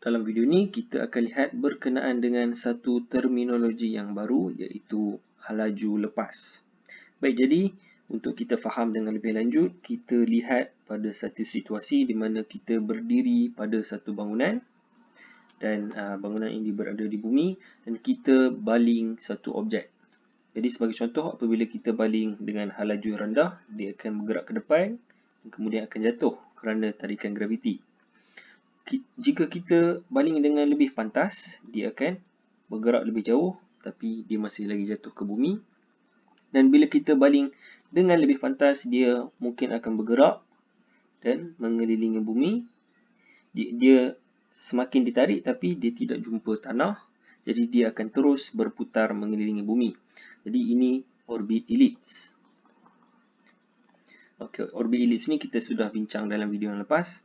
Dalam video ini kita akan lihat berkenaan dengan satu terminologi yang baru iaitu halaju lepas. Baik, jadi untuk kita faham dengan lebih lanjut, kita lihat pada satu situasi di mana kita berdiri pada satu bangunan dan ah, bangunan ini berada di bumi dan kita baling satu objek. Jadi sebagai contoh, apabila kita baling dengan halaju rendah, dia akan bergerak ke depan dan kemudian akan jatuh kerana tarikan graviti jika kita baling dengan lebih pantas, dia akan bergerak lebih jauh tapi dia masih lagi jatuh ke bumi. Dan bila kita baling dengan lebih pantas, dia mungkin akan bergerak dan mengelilingi bumi. Dia, semakin ditarik tapi dia tidak jumpa tanah. Jadi dia akan terus berputar mengelilingi bumi. Jadi ini orbit elips. Okay, orbit elips ni kita sudah bincang dalam video yang lepas.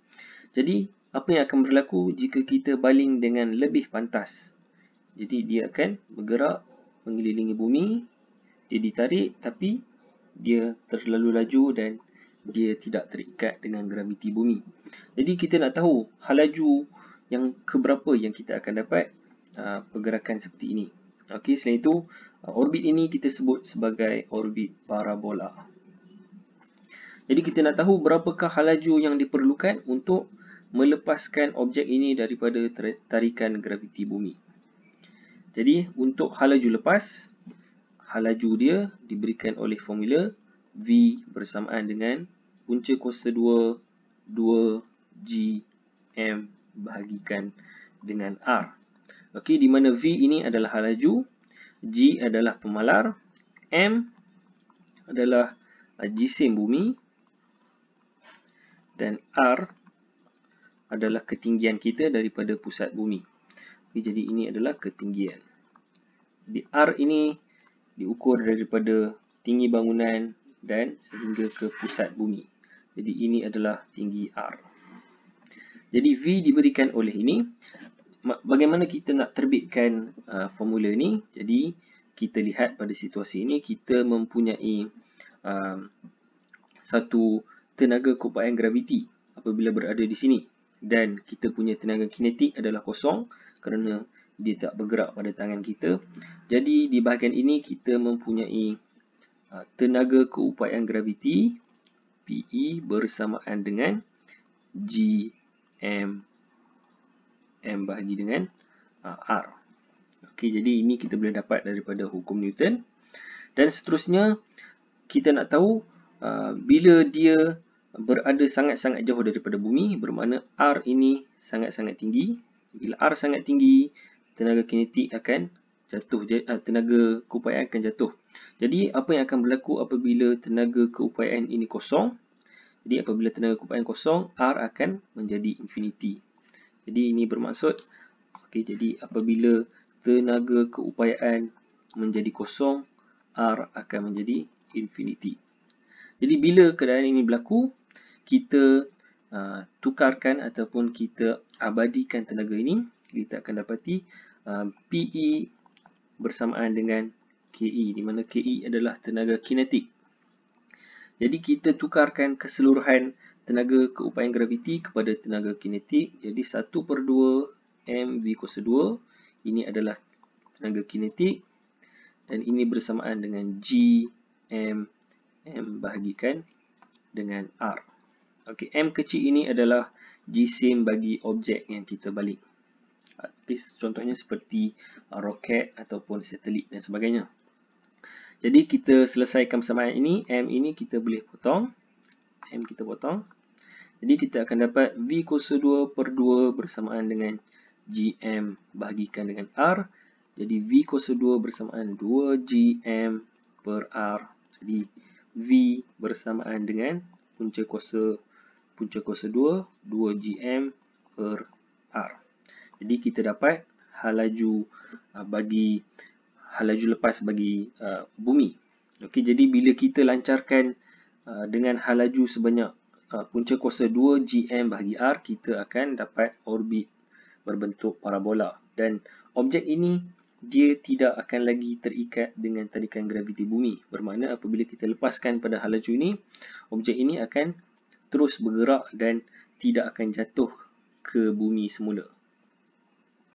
Jadi, apa yang akan berlaku jika kita baling dengan lebih pantas? Jadi, dia akan bergerak mengelilingi bumi. Dia ditarik tapi dia terlalu laju dan dia tidak terikat dengan graviti bumi. Jadi, kita nak tahu hal laju yang keberapa yang kita akan dapat uh, pergerakan seperti ini. Okey, selain itu, ah, orbit ini kita sebut sebagai orbit Parabola. Jadi kita nak tahu berapakah halaju yang diperlukan untuk melepaskan objek ini daripada tarikan graviti bumi. Jadi untuk halaju lepas, halaju dia diberikan oleh formula V bersamaan dengan punca kuasa 2, 2 GM bahagikan dengan R. Okey, di mana V ini adalah halaju, G adalah pemalar, M adalah uh, jisim bumi, dan R adalah ketinggian kita daripada pusat bumi. Okay, jadi ini adalah ketinggian. Di R ini diukur daripada tinggi bangunan dan sehingga ke pusat bumi. Jadi ini adalah tinggi R. Jadi V diberikan oleh ini. Bagaimana kita nak terbitkan uh, formula ini? Jadi kita lihat pada situasi ini kita mempunyai uh, satu tenaga kumpulan graviti apabila berada di sini dan kita punya tenaga kinetik adalah kosong kerana dia tak bergerak pada tangan kita jadi di bahagian ini kita mempunyai uh, tenaga keupayaan graviti PE bersamaan dengan GM M bahagi dengan uh, R okay, jadi ini kita boleh dapat daripada hukum Newton dan seterusnya kita nak tahu Uh, bila dia berada sangat-sangat jauh daripada bumi bermakna R ini sangat-sangat tinggi bila R sangat tinggi tenaga kinetik akan jatuh uh, tenaga keupayaan akan jatuh jadi apa yang akan berlaku apabila tenaga keupayaan ini kosong jadi apabila tenaga keupayaan kosong R akan menjadi infinity jadi ini bermaksud okey jadi apabila tenaga keupayaan menjadi kosong R akan menjadi infinity jadi bila keadaan ini berlaku, kita uh, tukarkan ataupun kita abadikan tenaga ini, kita akan dapati uh, PE bersamaan dengan KE di mana KE adalah tenaga kinetik. Jadi kita tukarkan keseluruhan tenaga keupayaan graviti kepada tenaga kinetik. Jadi 1/2 mv kuasa 2 ini adalah tenaga kinetik dan ini bersamaan dengan g m M bahagikan dengan R. Okey, M kecil ini adalah jisim bagi objek yang kita balik. Contohnya seperti roket ataupun satelit dan sebagainya. Jadi kita selesaikan persamaan ini. M ini kita boleh potong. M kita potong. Jadi kita akan dapat V kuasa 2 per 2 bersamaan dengan GM bahagikan dengan R. Jadi V kuasa 2 bersamaan 2GM per R. Jadi V bersamaan dengan punca kuasa punca kuasa 2, 2 GM per R. Jadi kita dapat halaju ah, bagi halaju lepas bagi uh, bumi. Okey, jadi bila kita lancarkan uh, dengan halaju sebanyak uh, punca kuasa 2 GM bagi R, kita akan dapat orbit berbentuk parabola dan objek ini dia tidak akan lagi terikat dengan tarikan graviti bumi. Bermakna apabila kita lepaskan pada halaju ini, objek ini akan terus bergerak dan tidak akan jatuh ke bumi semula.